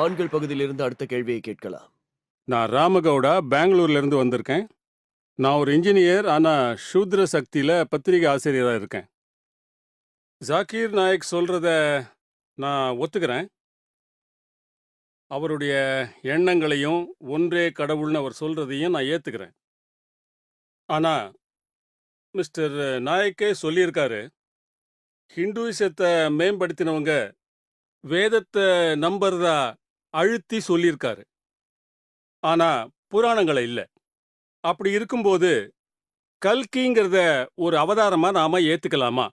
ஆண்கள் பகுதியிலிருந்து அடுத்த கேள்வியை கேட்கலாம் நான் ராமகவுடா பெங்களூர்ல இருந்து வந்திருக்கேன் நான் ஒரு இன்ஜினியர் ஆனால் சூத்ர சக்தியில் பத்திரிகை ஆசிரியராக இருக்கேன் ஜாக்கீர் நாயக் சொல்கிறத நான் ஒத்துக்கிறேன் அவருடைய எண்ணங்களையும் ஒன்றே கடவுள்னு அவர் சொல்கிறதையும் நான் ஏற்றுக்கிறேன் ஆனால் மிஸ்டர் நாயக்கே சொல்லியிருக்காரு ஹிந்துவிசத்தை மேம்படுத்தினவங்க வேதத்தை நம்புறதா அழுத்தி சொல்லியிருக்காரு ஆனா புராணங்களை இல்லை அப்படி இருக்கும்போது கல்கிங்கிறத ஒரு அவதாரமா நாம ஏத்துக்கலாமா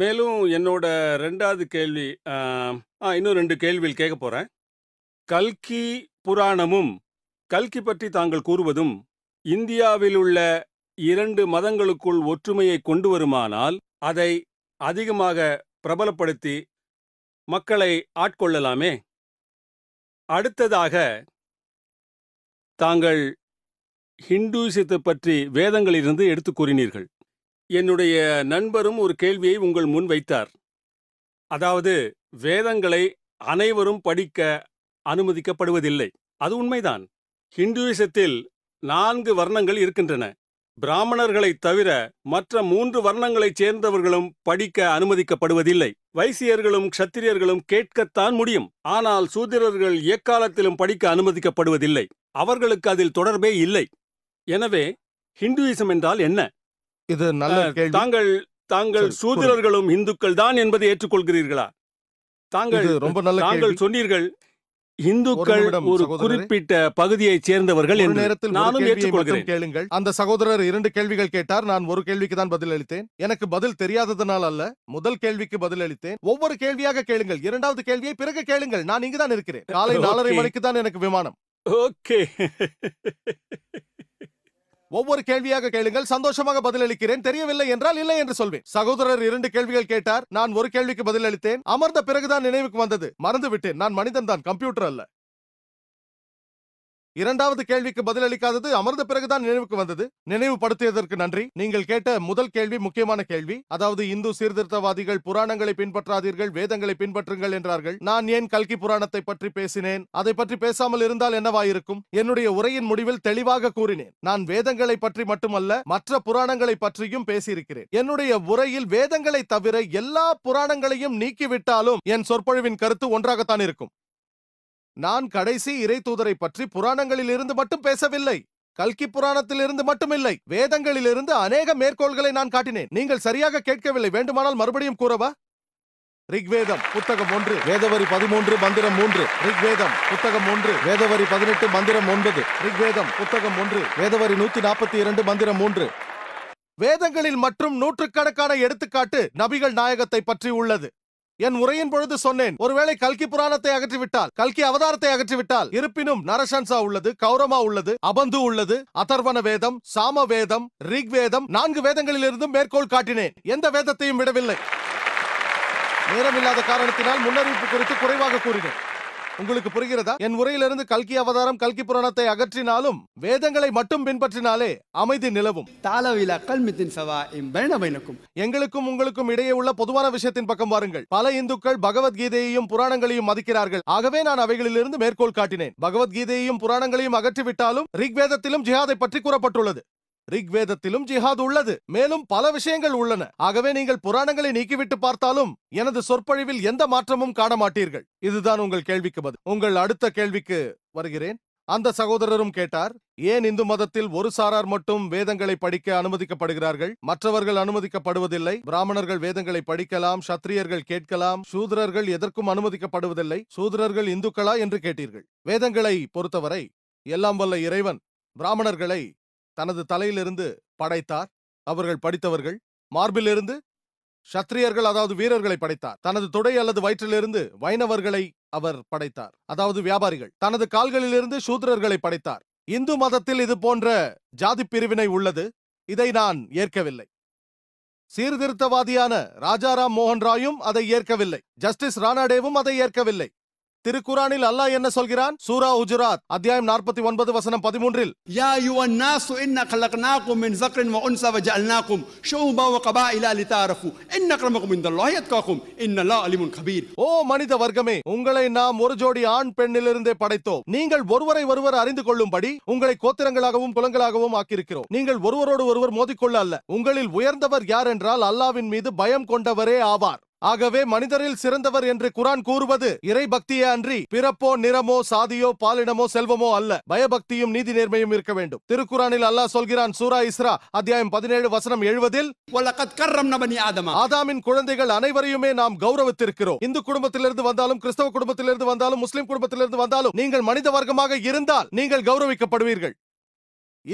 மேலும் என்னோட ரெண்டாவது கேள்வி இன்னும் ரெண்டு கேள்வியில் கேட்க போறேன் கல்கி புராணமும் கல்கி பற்றி தாங்கள் கூறுவதும் இந்தியாவில் உள்ள இரண்டு மதங்களுக்குள் ஒற்றுமையை கொண்டு வருமானால் அதை அதிகமாக பிரபலப்படுத்தி மக்களை ஆட்கொள்ளலாமே அடுத்ததாக தாங்கள் ஹிந்துசத்தை பற்றி வேதங்களிலிருந்து எடுத்து கூறினீர்கள் என்னுடைய நண்பரும் ஒரு கேள்வியை உங்கள் முன் வைத்தார் அதாவது வேதங்களை அனைவரும் படிக்க அனுமதிக்கப்படுவதில்லை அது உண்மைதான் ஹிந்துவிசத்தில் நான்கு வர்ணங்கள் இருக்கின்றன பிராமணர்களை தவிர மற்ற மூன்று வர்ணங்களைச் சேர்ந்தவர்களும் படிக்க அனுமதிக்கப்படுவதில்லை வைசியர்களும் க்ஷத்திரியர்களும் கேட்கத்தான் முடியும் ஆனால் சூதிரர்கள் எக்காலத்திலும் படிக்க அனுமதிக்கப்படுவதில்லை அவர்களுக்கு அதில் தொடர்பே இல்லை எனவே ஹிந்துயிசம் என்றால் என்ன இது நல்ல தாங்கள் தாங்கள் சூதிரர்களும் இந்துக்கள் தான் என்பதை ஏற்றுக்கொள்கிறீர்களா தாங்கள் ரொம்ப நல்ல தாங்கள் சொன்னீர்கள் இந்துக்கள் ஒரு குறிப்பிட்ட பகுதியைச் சேர்ந்தவர்கள் என்ற நேரத்தில் நானும் ஏற்றுக்கொள்கிறேன் கேளுங்கள் அந்த சகோதரர் இரண்டு கேள்விகள் கேட்டார் நான் ஒரு கேள்விக்கு தான் பதில் அளித்தேன் எனக்கு பதில் தெரியாததனால் அல்ல முதல் கேள்விக்கு பதில் அளித்தேன் ஒவ்வொரு கேள்வியாக கேளுங்கள் இரண்டாவது கேள்வியை பிறகு கேளுங்கள் நான் இங்குதான் இருக்கிறேன் காலை நாலரை மணிக்கு தான் எனக்கு விமானம் ஓகே ஒவ்வொரு கேள்வியாக கேளுங்கள் சந்தோஷமாக பதிலளிக்கிறேன் தெரியவில்லை என்றால் இல்லை என்று சொல்வேன் சகோதரர் இரண்டு கேள்விகள் கேட்டார் நான் ஒரு கேள்விக்கு பதிலளித்தேன் அமர்ந்த பிறகுதான் நினைவுக்கு வந்தது மறந்து விட்டேன் நான் மனிதன் தான் கம்ப்யூட்டர் அல்ல இரண்டாவது கேள்விக்கு பதிலளிக்காதது அமர்ந்த பிறகுதான் நினைவுக்கு வந்தது நினைவுபடுத்தியதற்கு நன்றி நீங்கள் கேட்ட முதல் கேள்வி முக்கியமான கேள்வி அதாவது இந்து சீர்திருத்தவாதிகள் புராணங்களை பின்பற்றாதீர்கள் வேதங்களை பின்பற்றுங்கள் என்றார்கள் நான் ஏன் கல்கி புராணத்தை பற்றி பேசினேன் அதை பற்றி பேசாமல் இருந்தால் என்னவாயிருக்கும் என்னுடைய உரையின் முடிவில் தெளிவாக கூறினேன் நான் வேதங்களை பற்றி மட்டுமல்ல மற்ற புராணங்களை பற்றியும் பேசியிருக்கிறேன் என்னுடைய உரையில் வேதங்களை தவிர எல்லா புராணங்களையும் நீக்கிவிட்டாலும் என் சொற்பொழிவின் கருத்து ஒன்றாகத்தான் இருக்கும் நான் கடைசி இறை தூதரை பற்றி இருந்து மட்டும் பேசவில்லை கல்கி புராணத்திலிருந்து மட்டுமில்லை வேதங்களிலிருந்து அநேக மேற்கோள்களை நான் காட்டினேன் நீங்கள் சரியாக கேட்கவில்லை வேண்டுமானால் மறுபடியும் கூறவா ரிக்வேதம் புத்தகம் ஒன்று வேதவரி பதிமூன்று மந்திரம் மூன்று ரிக்வேதம் புத்தகம் ஒன்று வேதவரி பதினெட்டு மந்திரம் ஒன்பது ரிக்வேதம் புத்தகம் ஒன்று வேதவரி நூத்தி நாற்பத்தி இரண்டு மந்திரம் மூன்று வேதங்களில் மற்றும் நூற்றுக்கணக்கான எடுத்துக்காட்டு நபிகள் நாயகத்தை பற்றி உள்ளது என் உரையின் பொழுது சொன்னேன் ஒருவேளை கல்கி புராணத்தை அகற்றிவிட்டால் கல்கி அவதாரத்தை அகற்றிவிட்டால் இருப்பினும் நரசன்சா உள்ளது கௌரமா உள்ளது அபந்து உள்ளது அதர்வன வேதம் சாம வேதம் ரிக் வேதம் நான்கு வேதங்களில் இருந்தும் மேற்கோள் காட்டினேன் எந்த வேதத்தையும் விடவில்லை நேரமில்லாத காரணத்தினால் முன்னறிவிப்பு குறித்து குறைவாக கூறினேன் உங்களுக்கு புரிகிறதா என் உரையிலிருந்து கல்கி அவதாரம் கல்கி புராணத்தை அகற்றினாலும் வேதங்களை மட்டும் பின்பற்றினாலே அமைதி நிலவும் எங்களுக்கும் உங்களுக்கும் இடையே உள்ள பொதுவான விஷயத்தின் பக்கம் வாருங்கள் பல இந்துக்கள் பகவத்கீதையையும் புராணங்களையும் மதிக்கிறார்கள் ஆகவே நான் அவைகளிலிருந்து மேற்கோள் காட்டினேன் பகவத்கீதையையும் புராணங்களையும் அகற்றிவிட்டாலும் ரிக்வேதத்திலும் ஜிஹாதை பற்றி கூறப்பட்டுள்ளது ரிக்வேதத்திலும் ஜிஹாத் உள்ளது மேலும் பல விஷயங்கள் உள்ளன ஆகவே நீங்கள் புராணங்களை நீக்கிவிட்டு பார்த்தாலும் எனது சொற்பொழிவில் எந்த மாற்றமும் காண மாட்டீர்கள் இதுதான் உங்கள் கேள்விக்கு பதில் உங்கள் அடுத்த கேள்விக்கு வருகிறேன் அந்த சகோதரரும் கேட்டார் ஏன் இந்து மதத்தில் ஒரு சாரார் மட்டும் வேதங்களை படிக்க அனுமதிக்கப்படுகிறார்கள் மற்றவர்கள் அனுமதிக்கப்படுவதில்லை பிராமணர்கள் வேதங்களை படிக்கலாம் சத்திரியர்கள் கேட்கலாம் சூதரர்கள் எதற்கும் அனுமதிக்கப்படுவதில்லை சூதரர்கள் இந்துக்களா என்று கேட்டீர்கள் வேதங்களை பொறுத்தவரை எல்லாம் வல்ல இறைவன் பிராமணர்களை தனது தலையிலிருந்து படைத்தார் அவர்கள் படித்தவர்கள் மார்பிலிருந்து சத்திரியர்கள் அதாவது வீரர்களை படைத்தார் தனது தொடை அல்லது வயிற்றிலிருந்து வைணவர்களை அவர் படைத்தார் அதாவது வியாபாரிகள் தனது கால்களிலிருந்து சூத்திரர்களை படைத்தார் இந்து மதத்தில் இது போன்ற ஜாதி பிரிவினை உள்ளது இதை நான் ஏற்கவில்லை சீர்திருத்தவாதியான ராஜாராம் மோகன் ராயும் அதை ஏற்கவில்லை ஜஸ்டிஸ் ரானாடேவும் அதை ஏற்கவில்லை திருக்குறானில் அல்லாஹ் என்ன சொல்கிறான் சூரா உஜுராத் அத்தியாயம் நாற்பத்தி ஒன்பது வசனம் பதிமூன்றில் யா யுவன் நாசு இன்ன கலக்னாக்கும் மின் ஜக்ரின் வ உன்சா வ ஜஅல்னாக்கும் ஷூபா வ கபாயிலா லிதாரஃபு இன்ன கரமக்கும் இந்தல்லாஹ் யத்காக்கும் இன்னல்லாஹ் அலிமுன் கபீர் ஓ மனித வர்க்கமே உங்களை நாம் ஒரு ஜோடி ஆண் பெண்ணிலிருந்தே படைத்தோம் நீங்கள் ஒருவரை ஒருவர் அறிந்து கொள்ளும்படி உங்களை கோத்திரங்களாகவும் குலங்களாகவும் ஆக்கியிருக்கிறோம் நீங்கள் ஒருவரோடு ஒருவர் மோதிக்கொள்ள அல்ல உங்களில் உயர்ந்தவர் யார் என்றால் அல்லாவின் மீது பயம் கொண்டவரே ஆவார் ஆகவே மனிதரில் சிறந்தவர் என்று குரான் கூறுவது இறை பக்தியே அன்றி பிறப்போ நிறமோ சாதியோ பாலினமோ செல்வமோ அல்ல பயபக்தியும் நீதி நேர்மையும் இருக்க வேண்டும் திருக்குறானில் அல்லாஹ் சொல்கிறான் சூரா இஸ்ரா அத்தியாயம் பதினேழு வசனம் எழுவதில் ஆதாமின் குழந்தைகள் அனைவரையுமே நாம் கௌரவித்திருக்கிறோம் இந்து குடும்பத்திலிருந்து வந்தாலும் கிறிஸ்தவ குடும்பத்திலிருந்து வந்தாலும் முஸ்லிம் குடும்பத்திலிருந்து வந்தாலும் நீங்கள் மனித வர்க்கமாக இருந்தால் நீங்கள் கௌரவிக்கப்படுவீர்கள்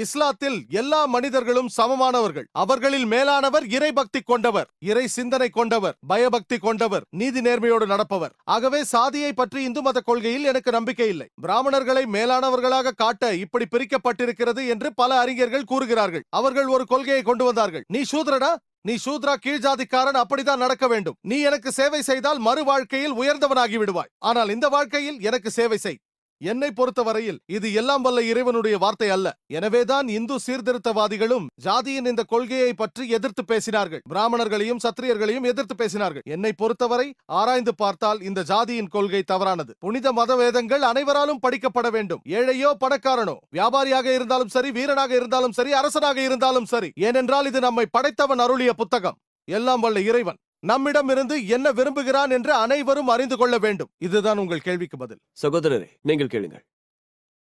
இஸ்லாத்தில் எல்லா மனிதர்களும் சமமானவர்கள் அவர்களில் மேலானவர் இறை பக்தி கொண்டவர் இறை சிந்தனை கொண்டவர் பயபக்தி கொண்டவர் நீதி நேர்மையோடு நடப்பவர் ஆகவே சாதியை பற்றி இந்து மத கொள்கையில் எனக்கு நம்பிக்கை இல்லை பிராமணர்களை மேலானவர்களாக காட்ட இப்படி பிரிக்கப்பட்டிருக்கிறது என்று பல அறிஞர்கள் கூறுகிறார்கள் அவர்கள் ஒரு கொள்கையை கொண்டு வந்தார்கள் நீ சூத்ரடா நீ சூத்ரா கீழ்ஜாதிக்காரன் அப்படிதான் நடக்க வேண்டும் நீ எனக்கு சேவை செய்தால் மறு வாழ்க்கையில் உயர்ந்தவனாகி விடுவாய் ஆனால் இந்த வாழ்க்கையில் எனக்கு சேவை செய் என்னை பொறுத்தவரையில் இது எல்லாம் வல்ல இறைவனுடைய வார்த்தை அல்ல எனவேதான் இந்து சீர்திருத்தவாதிகளும் ஜாதியின் இந்த கொள்கையை பற்றி எதிர்த்து பேசினார்கள் பிராமணர்களையும் சத்திரியர்களையும் எதிர்த்து பேசினார்கள் என்னை பொறுத்தவரை ஆராய்ந்து பார்த்தால் இந்த ஜாதியின் கொள்கை தவறானது புனித மத வேதங்கள் அனைவராலும் படிக்கப்பட வேண்டும் ஏழையோ பணக்காரனோ வியாபாரியாக இருந்தாலும் சரி வீரனாக இருந்தாலும் சரி அரசனாக இருந்தாலும் சரி ஏனென்றால் இது நம்மை படைத்தவன் அருளிய புத்தகம் எல்லாம் வல்ல இறைவன் நம்மிடமிருந்து என்ன விரும்புகிறான் என்று அனைவரும் அறிந்து கொள்ள வேண்டும் இதுதான் உங்கள் கேள்விக்கு பதில் சகோதரரே நீங்கள் கேளுங்கள்